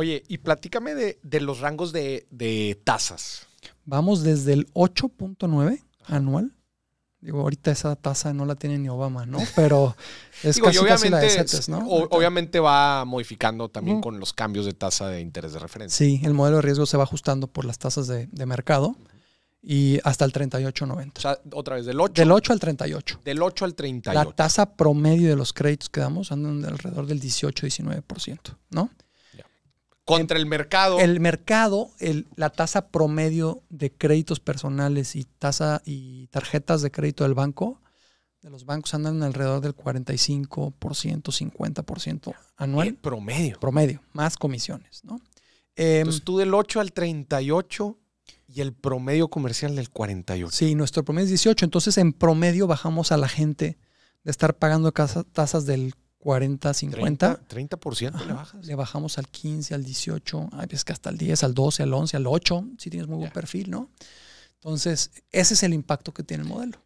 Oye, y platícame de, los rangos de, tasas. Vamos desde el 8.9 anual Digo, ahorita esa tasa no la tiene ni Obama, ¿no? Pero es casi, la de CETES, ¿no? obviamente va modificando también con los cambios de tasa de interés de referencia. Sí, el modelo de riesgo se va ajustando por las tasas de, mercado y hasta el 38.90. O sea, otra vez, del 8. Del 8 al 38. Del 8 al 38. La tasa promedio de los créditos que damos andan alrededor del 18-19%, ¿no? Contra el mercado. El mercado, el, la tasa promedio de créditos personales y tasa y tarjetas de crédito del banco, de los bancos andan alrededor del 45%, 50% anual. El promedio. Promedio, más comisiones, ¿no? Em, tú del 8 al 38 y el promedio comercial del 48. Sí, nuestro promedio es 18. Entonces en promedio bajamos a la gente de estar pagando tasas del 40, 50. 30%, le bajas. Le bajamos al 15, al 18, a veces que hasta al 10, al 12, al 11, al 8, si tienes muy buen perfil, ¿no? Entonces, ese es el impacto que tiene el modelo.